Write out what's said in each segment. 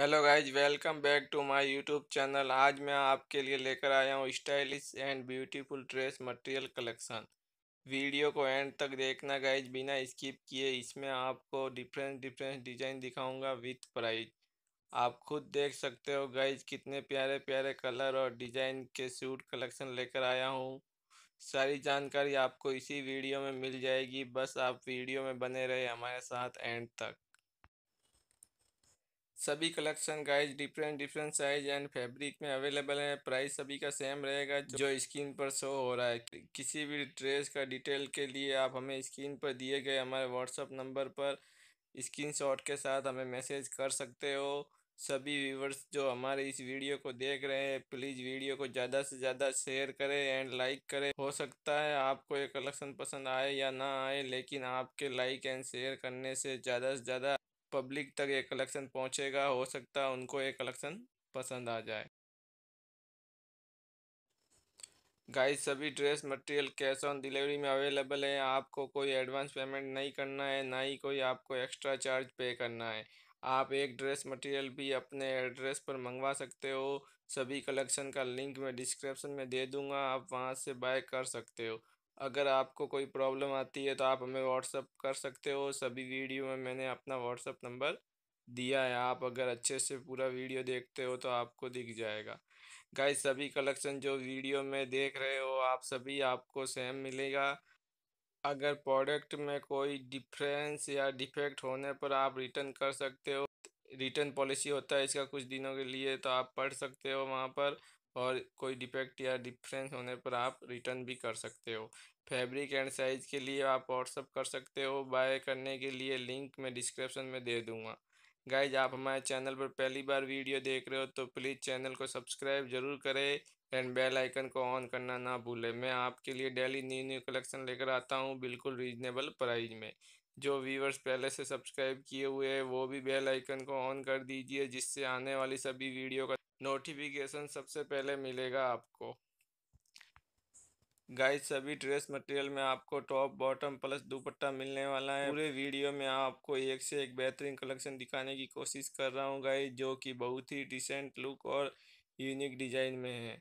hello guys welcome back to my YouTube channel आज मैं आपके लिए लेकर आया हूँ stylish and beautiful dress material collection video को एंड तक देखना गाइज बिना स्किप किए इसमें आपको डिफरेंट डिफरेंट डिजाइन दिखाऊंगा विथ प्राइज आप खुद देख सकते हो गाइज कितने प्यारे प्यारे कलर और डिजाइन के सूट कलेक्शन लेकर आया हूँ सारी जानकारी आपको इसी वीडियो में मिल जाएगी बस आप वीडियो में बने रहे हमारे साथ एंड तक सभी collection guys different different size and fabric में अवेलेबल है प्राइस सभी का सेम रहेगा जो स्क्रीन पर शो हो रहा है किसी भी ड्रेस का डिटेल के लिए आप हमें स्क्रीन पर दिए गए हमारे व्हाट्सअप नंबर पर स्क्रीनशॉट के साथ हमें मैसेज कर सकते हो सभी व्यूवर्स जो हमारे इस वीडियो को देख रहे हैं प्लीज़ वीडियो को ज़्यादा से ज़्यादा शेयर करें एंड लाइक करें हो सकता है आपको ये कलेक्शन पसंद आए या ना आए लेकिन आपके लाइक एंड शेयर करने से ज़्यादा से ज़्यादा पब्लिक तक ये कलेक्शन पहुंचेगा हो सकता है उनको ये कलेक्शन पसंद आ जाए गाइस सभी dress material cash on delivery में अवेलेबल है आपको कोई एडवांस पेमेंट नहीं करना है ना ही कोई आपको एक्स्ट्रा चार्ज पे करना है आप एक ड्रेस मटेरियल भी अपने एड्रेस पर मंगवा सकते हो सभी कलेक्शन का लिंक मैं डिस्क्रिप्शन में दे दूंगा आप वहां से बाय कर सकते हो अगर आपको कोई प्रॉब्लम आती है तो आप हमें व्हाट्सअप कर सकते हो सभी वीडियो में मैंने अपना व्हाट्सअप नंबर दिया है आप अगर अच्छे से पूरा वीडियो देखते हो तो आपको दिख जाएगा गाइस सभी कलेक्शन जो वीडियो में देख रहे हो आप सभी आपको सेम मिलेगा अगर प्रोडक्ट में कोई डिफरेंस या डिफेक्ट होने पर आप रिटर्न कर सकते हो रिटर्न पॉलिसी होता है इसका कुछ दिनों के लिए तो आप पढ़ सकते हो वहाँ पर और कोई डिफेक्ट या डिफरेंस होने पर आप रिटर्न भी कर सकते हो फैब्रिक एंड साइज़ के लिए आप व्हाट्सअप कर सकते हो बाय करने के लिए लिंक मैं डिस्क्रिप्शन में दे दूँगा गाइज आप हमारे चैनल पर पहली बार वीडियो देख रहे हो तो प्लीज़ चैनल को सब्सक्राइब जरूर करें एंड बेल आइकन को ऑन करना ना भूलें मैं आपके लिए डेली न्यू न्यू कलेक्शन लेकर आता हूँ बिल्कुल रीजनेबल प्राइस में जो व्यूवर्स पहले से सब्सक्राइब किए हुए हैं वो भी बेल आइकन को ऑन कर दीजिए जिससे आने वाली सभी वीडियो का नोटिफिकेशन सबसे पहले मिलेगा आपको गाइस सभी ड्रेस मटेरियल में आपको टॉप बॉटम प्लस दुपट्टा मिलने वाला है पूरे वीडियो में आपको एक से एक बेहतरीन कलेक्शन दिखाने की कोशिश कर रहा हूँ गाइस जो कि बहुत ही डिसेंट लुक और यूनिक डिजाइन में है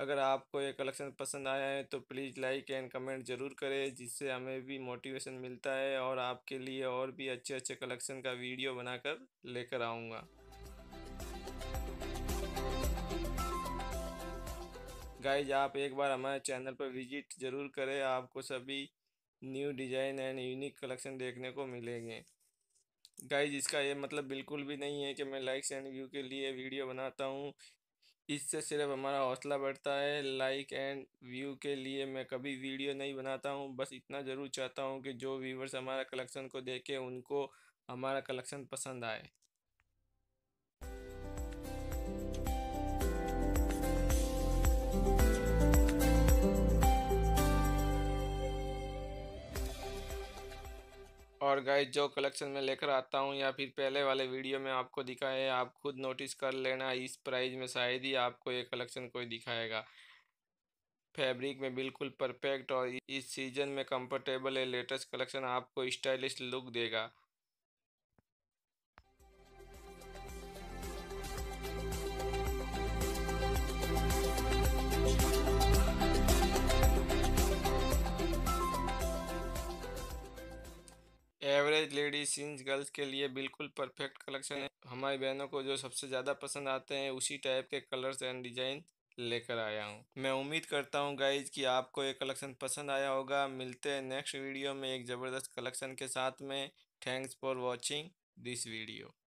अगर आपको ये कलेक्शन पसंद आया है तो प्लीज़ लाइक एंड कमेंट ज़रूर करें जिससे हमें भी मोटिवेशन मिलता है और आपके लिए और भी अच्छे अच्छे कलेक्शन का वीडियो बनाकर लेकर आऊँगा गाइज आप एक बार हमारे चैनल पर विजिट ज़रूर करें आपको सभी new design and unique collection देखने को मिलेंगे गाइज इसका ये मतलब बिल्कुल भी नहीं है कि मैं लाइक्स एंड व्यू के लिए वीडियो बनाता हूँ इससे सिर्फ हमारा हौसला बढ़ता है लाइक एंड व्यू के लिए मैं कभी वीडियो नहीं बनाता हूँ बस इतना ज़रूर चाहता हूँ कि जो व्यूवर्स हमारा कलेक्शन को देखें उनको हमारा कलेक्शन पसंद आए और गाय जो कलेक्शन में लेकर आता हूँ या फिर पहले वाले वीडियो में आपको दिखाए आप खुद नोटिस कर लेना इस प्राइस में शायद ही आपको ये कलेक्शन कोई दिखाएगा फैब्रिक में बिल्कुल परफेक्ट और इस सीजन में कंफर्टेबल है लेटेस्ट कलेक्शन आपको स्टाइलिश लुक देगा बॉयज लेडीज सीन्स गर्ल्स के लिए बिल्कुल परफेक्ट कलेक्शन है हमारी बहनों को जो सबसे ज़्यादा पसंद आते हैं उसी टाइप के कलर्स एंड डिजाइन लेकर आया हूँ मैं उम्मीद करता हूँ गाइज कि आपको ये कलेक्शन पसंद आया होगा मिलते हैं नेक्स्ट वीडियो में एक ज़बरदस्त कलेक्शन के साथ में thanks for watching this video